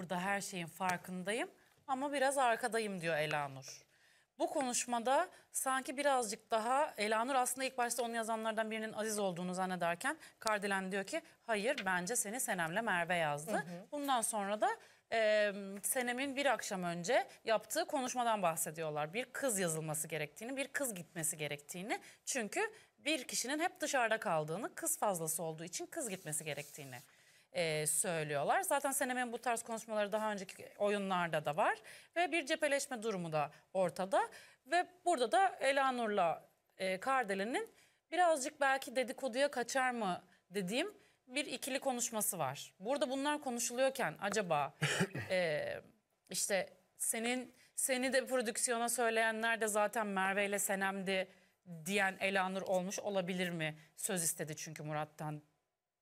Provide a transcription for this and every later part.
burada her şeyin farkındayım ama biraz arkadayım diyor Elanur. Bu konuşmada sanki birazcık daha Elanur aslında ilk başta onu yazanlardan birinin Aziz olduğunu zannederken Kardelen diyor ki hayır bence seni Senem'le Merve yazdı. Hı hı. Bundan sonra da e, Senem'in bir akşam önce yaptığı konuşmadan bahsediyorlar. Bir kız yazılması gerektiğini, bir kız gitmesi gerektiğini. Çünkü bir kişinin hep dışarıda kaldığını, kız fazlası olduğu için kız gitmesi gerektiğini e, söylüyorlar. Zaten Senem'in bu tarz konuşmaları daha önceki oyunlarda da var ve bir cepheleşme durumu da ortada ve burada da Elanur'la e, Kardeli'nin birazcık belki dedikoduya kaçar mı dediğim bir ikili konuşması var. Burada bunlar konuşuluyorken acaba e, işte senin seni de prodüksiyona söyleyenler de zaten Merve ile Senem'di diyen Elanur olmuş olabilir mi? Söz istedi çünkü Murat'tan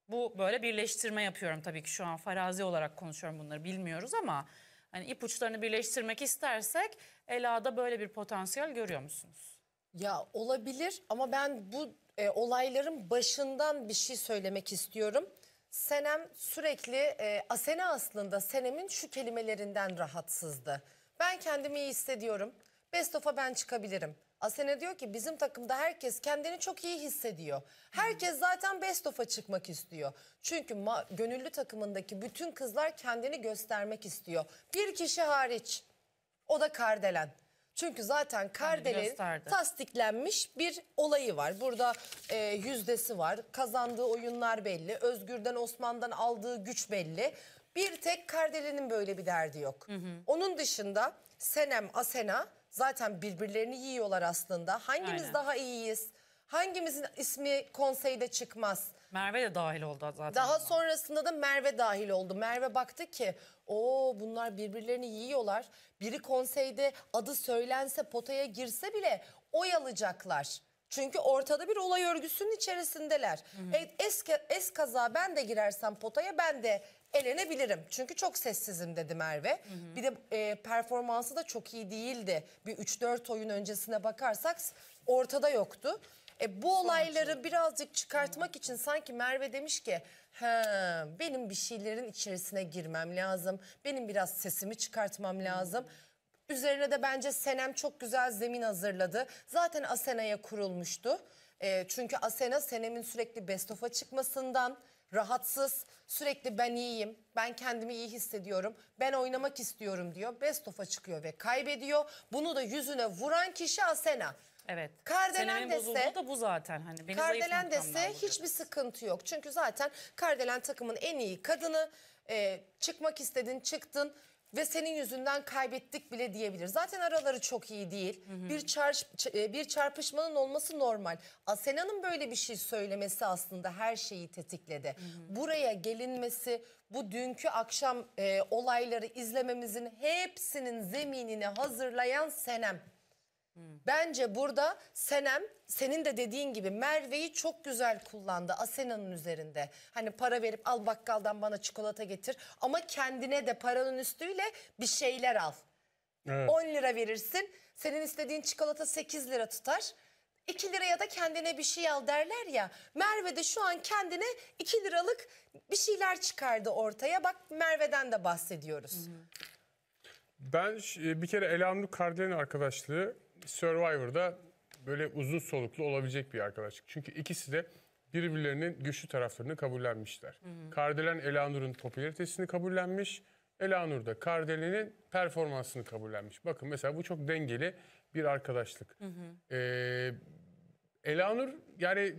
bu böyle birleştirme yapıyorum tabii ki şu an farazi olarak konuşuyorum bunları bilmiyoruz ama hani ipuçlarını birleştirmek istersek Ela'da böyle bir potansiyel görüyor musunuz? Ya olabilir ama ben bu e, olayların başından bir şey söylemek istiyorum. Senem sürekli e, Asena aslında Senem'in şu kelimelerinden rahatsızdı. Ben kendimi iyi hissediyorum. Best of'a ben çıkabilirim. Asena diyor ki bizim takımda herkes kendini çok iyi hissediyor. Herkes zaten best of'a çıkmak istiyor. Çünkü gönüllü takımındaki bütün kızlar kendini göstermek istiyor. Bir kişi hariç o da Kardelen. Çünkü zaten Kardel'in tasdiklenmiş bir olayı var. Burada e, yüzdesi var. Kazandığı oyunlar belli. Özgür'den Osman'dan aldığı güç belli. Bir tek Kardelen'in böyle bir derdi yok. Hı hı. Onun dışında Senem, Asena zaten birbirlerini yiyorlar aslında. Hangimiz Aynen. daha iyiyiz? Hangimizin ismi konseyde çıkmaz? Merve de dahil oldu zaten. Daha sonrasında da Merve dahil oldu. Merve baktı ki o bunlar birbirlerini yiyorlar. Biri konseyde adı söylense potaya girse bile oy alacaklar. Çünkü ortada bir olay örgüsünün içerisindeler. Hı hı. E, es, es kaza ben de girersem potaya ben de elenebilirim. Çünkü çok sessizim dedi Merve. Hı hı. Bir de e, performansı da çok iyi değildi. Bir 3-4 oyun öncesine bakarsak ortada yoktu. E, bu olayları birazcık çıkartmak için sanki Merve demiş ki ha, benim bir şeylerin içerisine girmem lazım. Benim biraz sesimi çıkartmam lazım. Üzerine de bence Senem çok güzel zemin hazırladı. Zaten Asena'ya kurulmuştu. E, çünkü Asena Senem'in sürekli best of'a çıkmasından rahatsız, sürekli ben iyiyim, ben kendimi iyi hissediyorum, ben oynamak istiyorum diyor. Best of'a çıkıyor ve kaybediyor. Bunu da yüzüne vuran kişi Asena. Evet. Kardelen dese da bu zaten hani beni Kardelen dese hiçbir sıkıntı yok. Çünkü zaten Kardelen takımın en iyi kadını. E, çıkmak istedin, çıktın ve senin yüzünden kaybettik bile diyebilir. Zaten araları çok iyi değil. Hı hı. Bir çarş, e, bir çarpışmanın olması normal. Asena'nın böyle bir şey söylemesi aslında her şeyi tetikledi. Hı hı. Buraya gelinmesi, bu dünkü akşam e, olayları izlememizin hepsinin zeminini hazırlayan Senem. Bence burada Senem senin de dediğin gibi Merve'yi çok güzel kullandı Asena'nın üzerinde. Hani para verip al bakkaldan bana çikolata getir ama kendine de paranın üstüyle bir şeyler al. Evet. 10 lira verirsin senin istediğin çikolata 8 lira tutar. 2 liraya da kendine bir şey al derler ya. Merve de şu an kendine 2 liralık bir şeyler çıkardı ortaya. Bak Merve'den de bahsediyoruz. Ben bir kere Elamlı Kardelen arkadaşlığı Survivor'da böyle uzun soluklu olabilecek bir arkadaşlık. Çünkü ikisi de birbirlerinin güçlü taraflarını kabullenmişler. Hı hı. Kardelen Elanur'un popülaritesini kabullenmiş. Elanur da Kardelen'in performansını kabullenmiş. Bakın mesela bu çok dengeli bir arkadaşlık. Hı hı. Ee, Elanur yani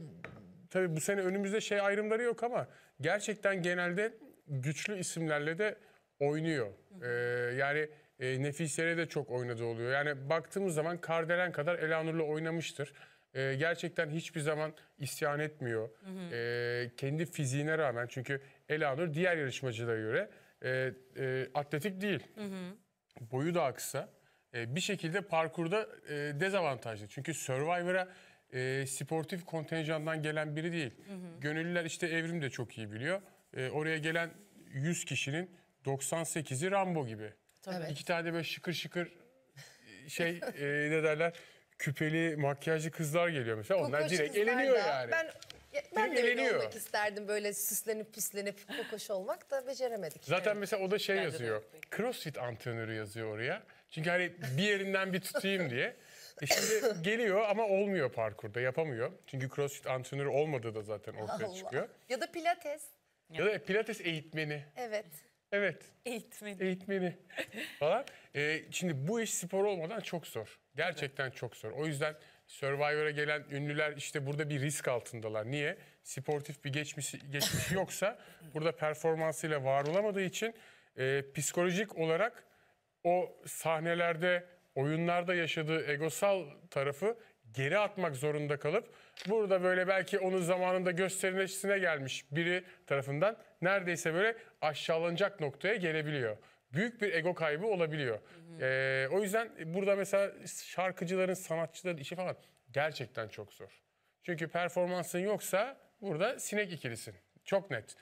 tabii bu sene önümüzde şey ayrımları yok ama gerçekten genelde güçlü isimlerle de oynuyor. Hı hı. Ee, yani e, Nefise'yle de çok oynadığı oluyor. Yani baktığımız zaman Kardelen kadar Elanur'la oynamıştır. E, gerçekten hiçbir zaman isyan etmiyor. Hı hı. E, kendi fiziğine rağmen çünkü Elanur diğer yarışmacılara göre e, e, atletik değil. Hı hı. Boyu da aksa e, bir şekilde parkurda e, dezavantajlı. Çünkü Survivor'a e, sportif kontenjandan gelen biri değil. Hı hı. Gönüllüler işte Evrim de çok iyi biliyor. E, oraya gelen 100 kişinin 98'i Rambo gibi. Tabii. Evet. İki tane böyle şıkır şıkır e, şey e, ne derler küpeli makyajlı kızlar geliyor mesela. Onlar Kokoş direkt eleniyor yani. Ben ya, ben de öyle eleniyor. olmak isterdim böyle süslenip püslenip kokoş olmak da beceremedik. Zaten Evet. mesela o da şey Bence yazıyor. Crossfit antrenörü yazıyor oraya. Çünkü hani bir yerinden bir tutayım diye. E şimdi geliyor ama olmuyor parkurda yapamıyor. Çünkü crossfit antrenörü olmadığı da zaten ortaya Allah. çıkıyor. Ya da pilates. Ya da pilates eğitmeni. Evet. Evet. Eğitmeni. Eğitmeni falan. Ee, şimdi bu iş spor olmadan çok zor. Gerçekten evet. çok zor. O yüzden Survivor'a gelen ünlüler işte burada bir risk altındalar. Niye? Sportif bir geçmişi, geçmişi yoksa burada performansıyla var olamadığı için e, psikolojik olarak o sahnelerde, oyunlarda yaşadığı egosal tarafı geri atmak zorunda kalıp burada böyle belki onun zamanında gösterilecine gelmiş biri tarafından neredeyse böyle aşağılanacak noktaya gelebiliyor. Büyük bir ego kaybı olabiliyor. Hı hı. Ee, o yüzden burada mesela şarkıcıların, sanatçıların işi falan gerçekten çok zor. Çünkü performansın yoksa burada sinek ikilisin. Çok net.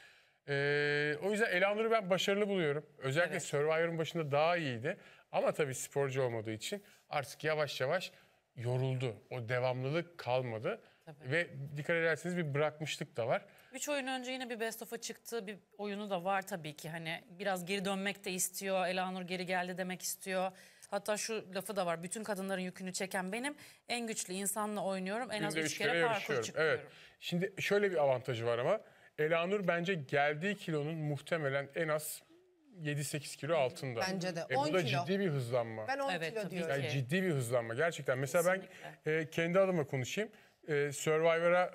Ee, o yüzden Elanur'u ben başarılı buluyorum. Özellikle evet. Survivor'ın başında daha iyiydi. Ama tabii sporcu olmadığı için artık yavaş yavaş yoruldu. O devamlılık kalmadı. Tabii. Ve dikkat ederseniz bir bırakmışlık da var. Üç oyun önce yine bir best of'a çıktığı bir oyunu da var tabii ki. Hani biraz geri dönmek de istiyor. Elanur geri geldi demek istiyor. Hatta şu lafı da var. Bütün kadınların yükünü çeken benim en güçlü insanla oynuyorum. En az Günde üç, kere, kere parkur çıkıyorum. Evet. Şimdi şöyle bir avantajı var ama. Elanur bence geldiği kilonun muhtemelen en az 7-8 kilo altında. Bence de. E, 10 bu da kilo. ciddi bir hızlanma. Ben 10 evet, kilo diyorum. Yani ciddi bir hızlanma gerçekten. Mesela Kesinlikle. ben e, kendi adıma konuşayım e, Survivor'a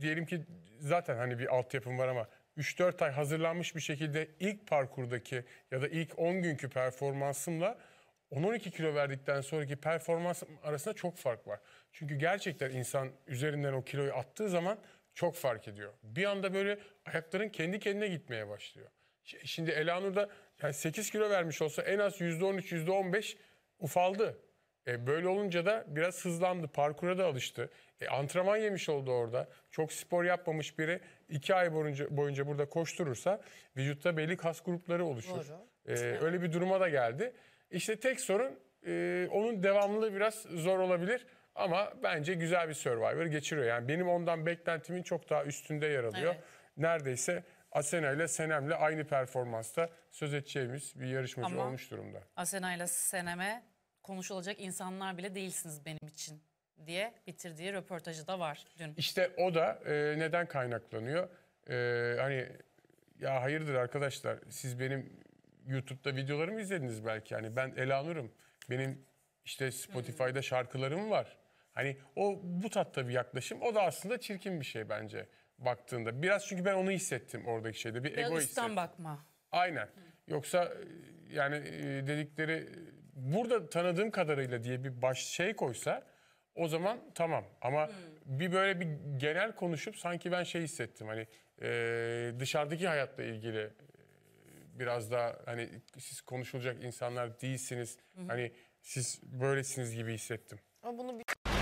diyelim ki zaten hani bir altyapım var ama 3-4 ay hazırlanmış bir şekilde ilk parkurdaki ya da ilk 10 günkü performansımla 10-12 kilo verdikten sonraki performans arasında çok fark var. Çünkü gerçekten insan üzerinden o kiloyu attığı zaman çok fark ediyor. Bir anda böyle ayakların kendi kendine gitmeye başlıyor. Şimdi Elanur da yani 8 kilo vermiş olsa en az %13, %15 ufaldı. E, böyle olunca da biraz hızlandı. Parkura da alıştı. E, antrenman yemiş oldu orada. Çok spor yapmamış biri iki ay boyunca, boyunca burada koşturursa vücutta belli kas grupları oluşur. E, öyle bir duruma da geldi. İşte tek sorun e, onun devamlılığı biraz zor olabilir. Ama bence güzel bir Survivor geçiriyor. Yani benim ondan beklentimin çok daha üstünde yer alıyor. Evet. Neredeyse Asena ile Senem ile aynı performansta söz edeceğimiz bir yarışmacı Ama olmuş durumda. Asena ile Senem'e konuşulacak insanlar bile değilsiniz benim için diye bitirdiği röportajı da var dün. İşte o da e, neden kaynaklanıyor? E, hani ya hayırdır arkadaşlar siz benim YouTube'da videolarımı izlediniz belki. Hani ben Elanur'um. Benim işte Spotify'da şarkılarım var. Hani o bu tatta bir yaklaşım. O da aslında çirkin bir şey bence baktığında. Biraz çünkü ben onu hissettim oradaki şeyde. Bir Biraz ego üstten hissettim. bakma. Aynen. Yoksa e, yani e, dedikleri burada tanıdığım kadarıyla diye bir baş şey koysa o zaman tamam ama hmm. bir böyle bir genel konuşup sanki ben şey hissettim hani e, dışarıdaki hayatla ilgili biraz daha hani siz konuşulacak insanlar değilsiniz. Hı Hani siz böylesiniz gibi hissettim. Ama bunu bir